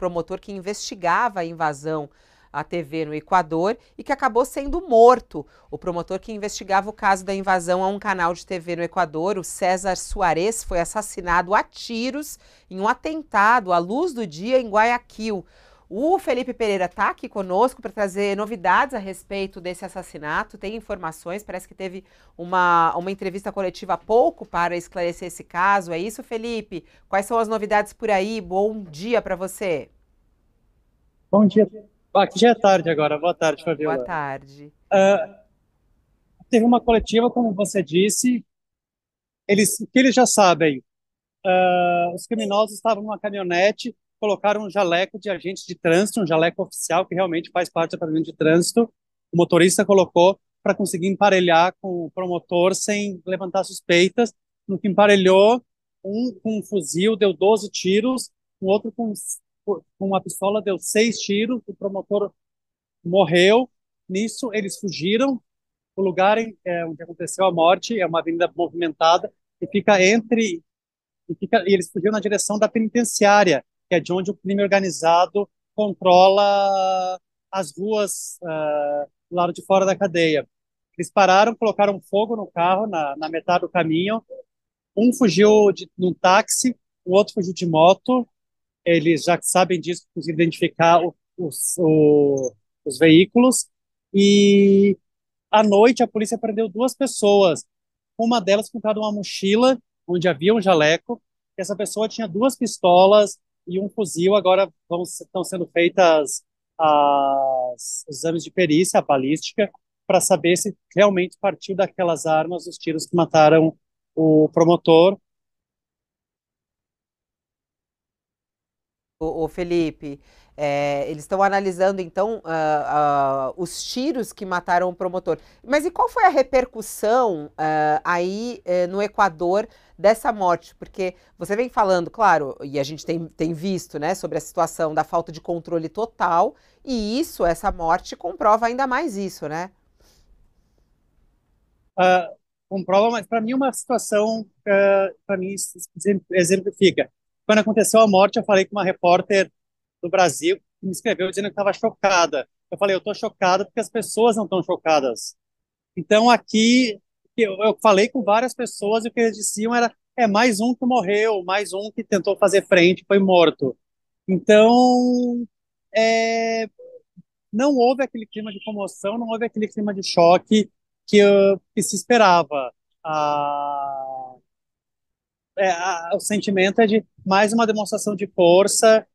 promotor que investigava a invasão à TV no Equador e que acabou sendo morto. O promotor que investigava o caso da invasão a um canal de TV no Equador, o César Soares, foi assassinado a tiros em um atentado à luz do dia em Guayaquil. O Felipe Pereira está aqui conosco para trazer novidades a respeito desse assassinato. Tem informações, parece que teve uma, uma entrevista coletiva há pouco para esclarecer esse caso. É isso, Felipe? Quais são as novidades por aí? Bom dia para você. Bom dia. Aqui já é tarde agora. Boa tarde, Fabiola. Boa tarde. Uh, teve uma coletiva, como você disse. Eles, que eles já sabem. Uh, os criminosos estavam numa caminhonete colocaram um jaleco de agente de trânsito, um jaleco oficial que realmente faz parte do departamento de trânsito. O motorista colocou para conseguir emparelhar com o promotor sem levantar suspeitas. No que emparelhou, um com um fuzil deu 12 tiros, um outro com, com uma pistola deu seis tiros, o promotor morreu. Nisso, eles fugiram. O lugar é, onde aconteceu a morte é uma avenida movimentada e fica entre. E, fica, e eles fugiram na direção da penitenciária que é de onde o crime organizado controla as ruas uh, do lado de fora da cadeia. Eles pararam, colocaram fogo no carro, na, na metade do caminho. Um fugiu de, num táxi, o outro fugiu de moto. Eles já sabem disso, conseguiram identificar o, os, o, os veículos. E à noite, a polícia prendeu duas pessoas. Uma delas com uma mochila, onde havia um jaleco. E essa pessoa tinha duas pistolas, e um fuzil. Agora vão, estão sendo feitas as, os exames de perícia, a balística, para saber se realmente partiu daquelas armas os tiros que mataram o promotor. O, o Felipe, é, eles estão analisando então uh, uh, os tiros que mataram o promotor. Mas e qual foi a repercussão uh, aí eh, no Equador? dessa morte, porque você vem falando, claro, e a gente tem, tem visto, né, sobre a situação da falta de controle total, e isso, essa morte, comprova ainda mais isso, né? Uh, comprova, mas para mim é uma situação, uh, ah, para mim exemplifica. Quando aconteceu a morte, eu falei com uma repórter do Brasil que me escreveu dizendo que estava chocada. Eu falei, eu estou chocada porque as pessoas não estão chocadas. Então aqui que eu, eu falei com várias pessoas e o que eles diziam era é mais um que morreu, mais um que tentou fazer frente foi morto. Então, é, não houve aquele clima de comoção, não houve aquele clima de choque que, que se esperava. A, é, a, o sentimento é de mais uma demonstração de força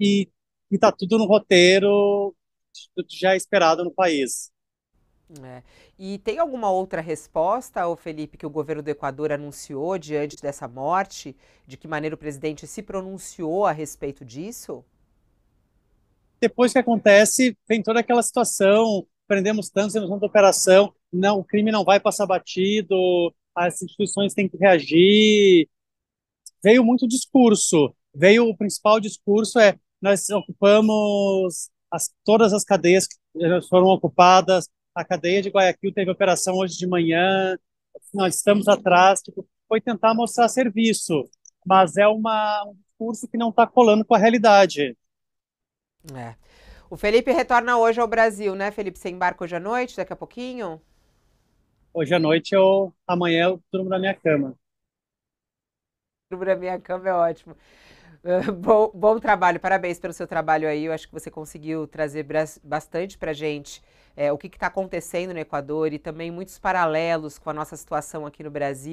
e está tudo no roteiro já esperado no país. É. E tem alguma outra resposta, o Felipe, que o governo do Equador anunciou diante dessa morte? De que maneira o presidente se pronunciou a respeito disso? Depois que acontece, vem toda aquela situação: prendemos tantos, temos tanta operação, não, o crime não vai passar batido, as instituições têm que reagir. Veio muito discurso. Veio o principal discurso é nós ocupamos as, todas as cadeias que foram ocupadas, a cadeia de Guayaquil teve operação hoje de manhã, nós estamos atrás, tipo, foi tentar mostrar serviço, mas é uma, um discurso que não está colando com a realidade. É. O Felipe retorna hoje ao Brasil, né, Felipe? Você embarca hoje à noite, daqui a pouquinho? Hoje à noite eu, amanhã eu durmo na minha cama. Durmo na minha cama é ótimo. bom, bom, trabalho, parabéns pelo seu trabalho aí. Eu acho que você conseguiu trazer bastante para gente é, o que está acontecendo no Equador e também muitos paralelos com a nossa situação aqui no Brasil.